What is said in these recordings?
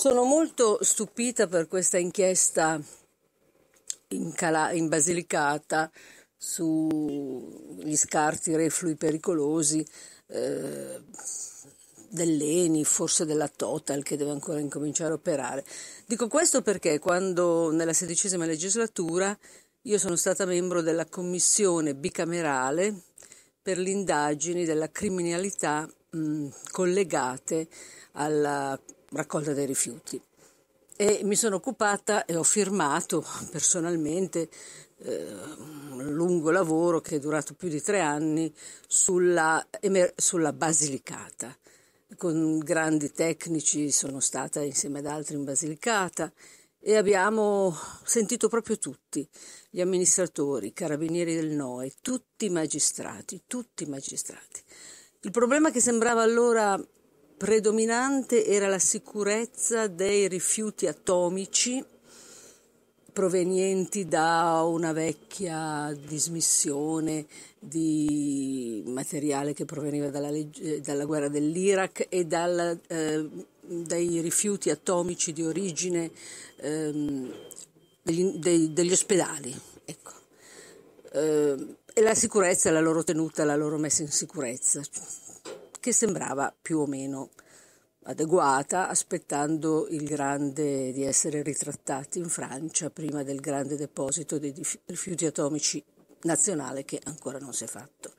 Sono molto stupita per questa inchiesta in, Cala- in Basilicata sugli scarti reflui pericolosi eh, dell'ENI, forse della Total che deve ancora incominciare a operare. Dico questo perché quando nella sedicesima legislatura io sono stata membro della commissione bicamerale per le indagini della criminalità mh, collegate alla raccolta dei rifiuti. E mi sono occupata e ho firmato personalmente eh, un lungo lavoro che è durato più di tre anni sulla, sulla Basilicata. Con grandi tecnici sono stata insieme ad altri in Basilicata e abbiamo sentito proprio tutti, gli amministratori, i carabinieri del NOE, tutti i magistrati, tutti i magistrati. Il problema che sembrava allora predominante era la sicurezza dei rifiuti atomici provenienti da una vecchia dismissione di materiale che proveniva dalla, legge, eh, dalla guerra dell'Iraq e dal, eh, dai rifiuti atomici di origine ehm, degli, dei, degli, ospedali. Ecco. Eh, e la sicurezza, la loro tenuta, la loro messa in sicurezza che sembrava più o meno adeguata, aspettando il grande di essere ritrattati in Francia prima del grande deposito dei rifiuti atomici nazionale che ancora non si è fatto.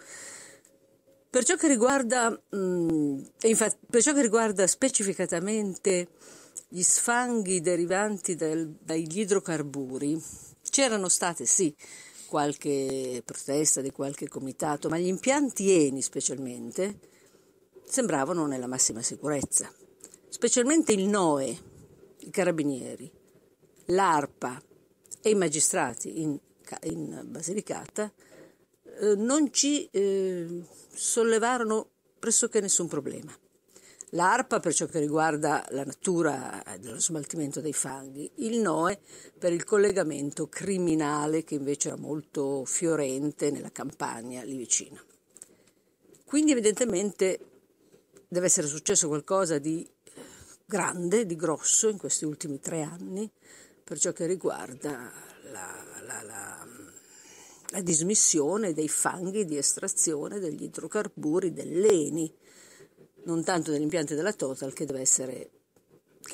Per ciò che riguarda, mh, infatti, per ciò che riguarda specificatamente gli sfanghi derivanti del, dagli idrocarburi, c'erano state sì qualche protesta di qualche comitato, ma gli impianti ENI specialmente, sembravano nella massima sicurezza, specialmente il NOE, i carabinieri, l'ARPA e i magistrati in, in Basilicata eh, non ci eh, sollevarono pressoché nessun problema. L'ARPA per ciò che riguarda la natura dello smaltimento dei fanghi, il NOE per il collegamento criminale che invece era molto fiorente nella campagna lì vicino. Quindi evidentemente deve essere successo qualcosa di grande, di grosso in questi ultimi tre anni per ciò che riguarda la, la, la, la dismissione dei fanghi di estrazione degli idrocarburi dell'ENI, non tanto dell'impianto della Total che deve essere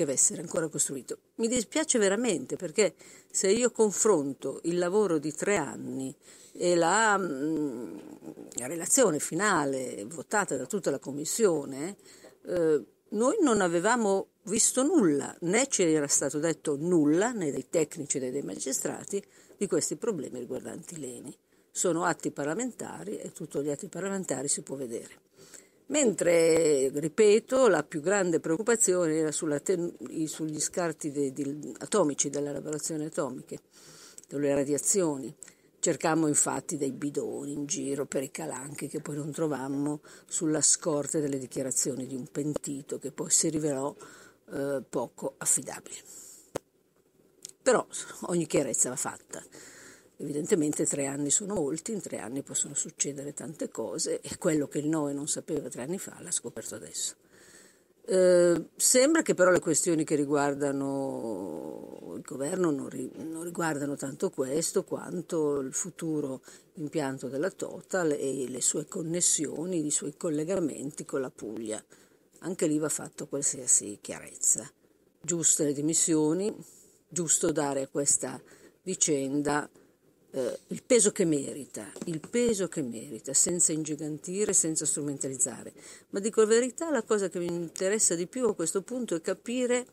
deve essere ancora costruito. Mi dispiace veramente perché se io confronto il lavoro di tre anni e la, mm, la relazione finale votata da tutta la Commissione, eh, noi non avevamo visto nulla, né ci era stato detto nulla, né dai tecnici né dai magistrati, di questi problemi riguardanti l'ENI. Sono atti parlamentari e tutti gli atti parlamentari si può vedere. Mentre, ripeto, la più grande preoccupazione era ten- sugli scarti de- de- atomici delle lavorazioni atomiche, delle radiazioni. Cercammo infatti dei bidoni in giro per i calanchi che poi non trovammo sulla scorta delle dichiarazioni di un pentito che poi si rivelò eh, poco affidabile. Però ogni chiarezza va fatta. Evidentemente tre anni sono molti, in tre anni possono succedere tante cose e quello che il Noe non sapeva tre anni fa l'ha scoperto adesso. Eh, sembra che però le questioni che riguardano il governo non, ri- non, riguardano tanto questo quanto il futuro impianto della Total e le sue connessioni, i suoi collegamenti con la Puglia. Anche lì va fatto qualsiasi chiarezza. Giuste le dimissioni, giusto dare a questa vicenda eh, il peso che merita, il peso che merita, senza ingigantire, senza strumentalizzare. Ma dico la verità, la cosa che mi interessa di più a questo punto è capire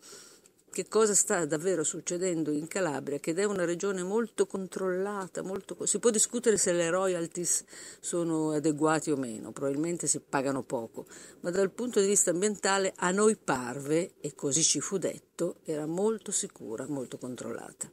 che cosa sta davvero succedendo in Calabria, che è una regione molto controllata, molto... si può discutere se le royalties sono adeguate o meno, probabilmente si pagano poco, ma dal punto di vista ambientale a noi parve, e così ci fu detto, era molto sicura, molto controllata.